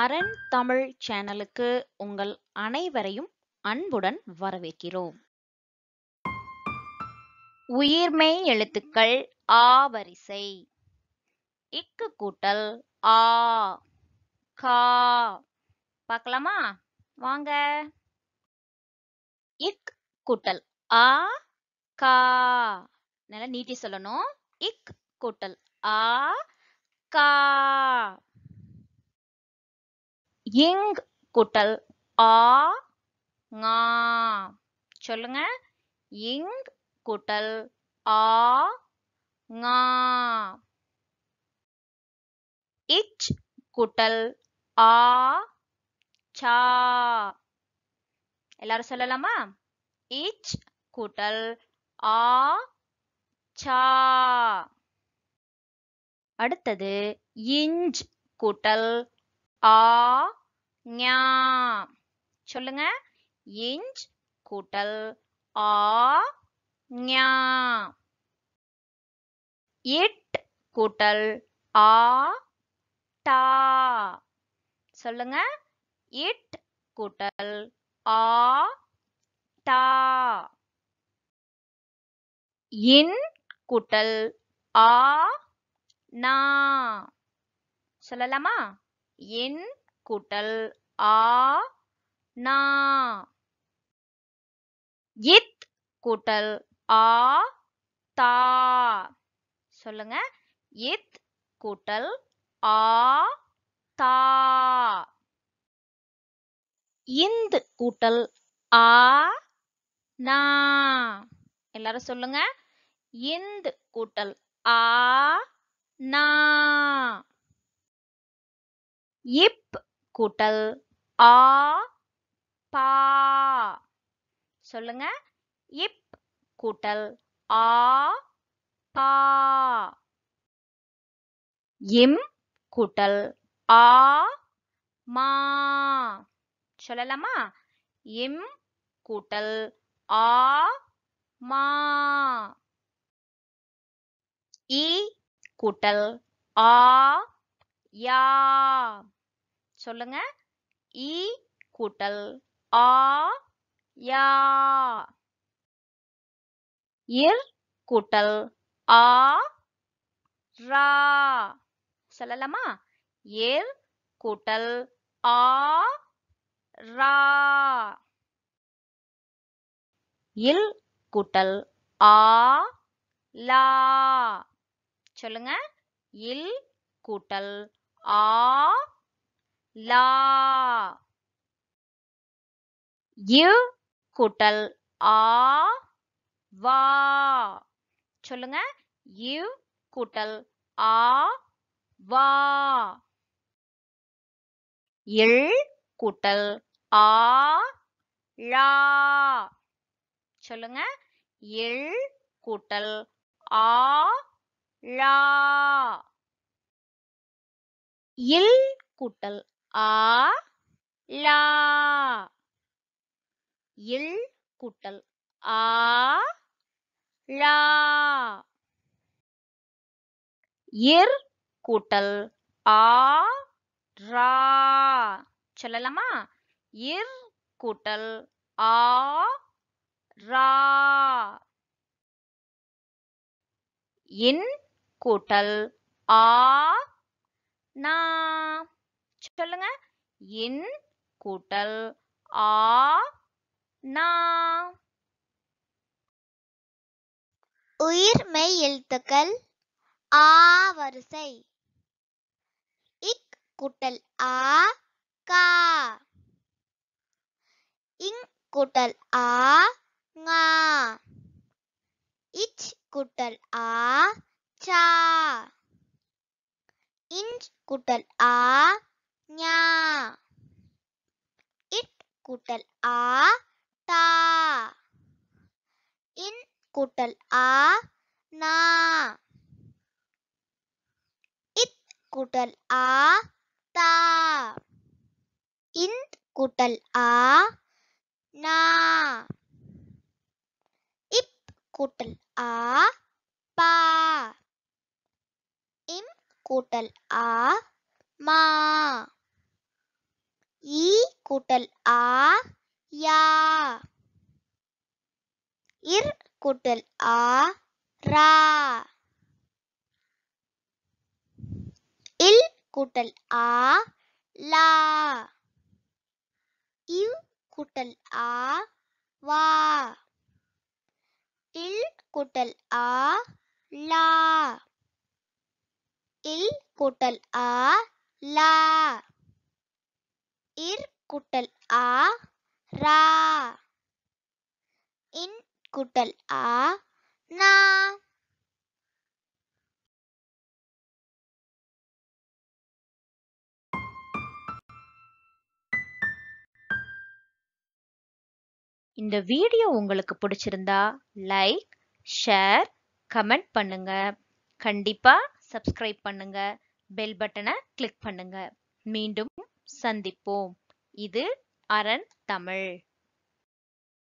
அரண் தமிழ் சேனலுக்கு உங்கள் அனைவரையும் அன்புடன் வரவேற்கிறோம் உயிர்மெய் எழுத்துக்கள் ஆ வரிசை இக்கு கூட்டல் ஆ கா பார்க்கலாமா வாங்க இக் கூட்டல் ஆ கா நல்லா நீட்டி சொல்லணும் இக் கூட்டல் ஆ கா இங் குட்டல் ஆ ஆ சொல்லுங்க இங் குட்டல் ஆ ஆ இச் குட்டல் ஆ சா எல்லாரும் சொல்லலாமா இச் கூட்டல் ஆ சா அடுத்தது இஞ்ச் கூட்டல் ஆ ஞா சொல்லுங்க இஞ்ச் கூட்டல் ஆ ஞா இட் கூட்டல் ஆ டா சொல்லுங்க இட் கூட்டல் ஆ டா இன் கூட்டல் ஆ நா சொல்லலாமா என் கூட்டல் ஆ நா இத் கூட்டல் ஆ தா சொல்லுங்க இத் கூட்டல் ஆ தா இந்த் கூட்டல் ஆ நா எல்லாரும் சொல்லுங்க இந்த் கூட்டல் ஆ நா இப் கூட்டல் ஆ பா சொல்லுங்க இப் கூட்டல் ஆ பா இம் கூட்டல் ஆ மா சொல்லலாமா இம் கூட்டல் ஆ மா இ கூட்டல் ஆ யா சொல்லுங்க ஈ கூட்டல் ஆ யா இர் கூட்டல் ஆ ரா சொல்லலாமா இர் கூட்டல் ஆ ரா இல் கூட்டல் ஆ லா சொல்லுங்க இல் கூட்டல் ஆ லா இ கூட்டல் ஆ வா சொல்லுங்க இ கூட்டல் ஆ வா இல் கூட்டல் ஆ லா சொல்லுங்க இல் கூட்டல் ஆ லா இல் கூட்டல் ஆ லா இல் கூட்டல் ஆ லா இர் கூட்டல் ஆ ரா சொல்லலாமா இர் கூட்டல் ஆ ரா இன் கூட்டல் ஆ நா சொல்லுங்க இன் கூட்டல் ஆ நா மெய் எழுத்துக்கள் ஆ வரிசை இக் கூட்டல் ஆ கா இங் கூட்டல் ஆ ngா இச் கூட்டல் ஆ சா இன்ச் கூட்டல் ஆ ஞா இட் கூட்டல் ஆ தா இன் கூட்டல் ஆ நா இத் கூட்டல் ஆ தா இந்த் கூட்டல் ஆ நா இப் கூட்டல் ஆ பா இம் கூட்டல் ஆ மா ஈ கூட்டல் ஆ யா இர் கூட்டல் ஆ ரா இல் கூட்டல் ஆ லா இவ் கூட்டல் ஆ வா இல் கூட்டல் ஆ லா இல் கூட்டல் ஆ லா கூட்டல் ஆ ரா இன் கூட்டல் ஆ நா இந்த வீடியோ உங்களுக்கு பிடிச்சிருந்தா லைக் ஷேர் கமெண்ட் பண்ணுங்க கண்டிப்பா சப்ஸ்கிரைப் பண்ணுங்க பெல் பட்டனை கிளிக் பண்ணுங்க மீண்டும் சந்திப்போம் இது அரண் தமிழ்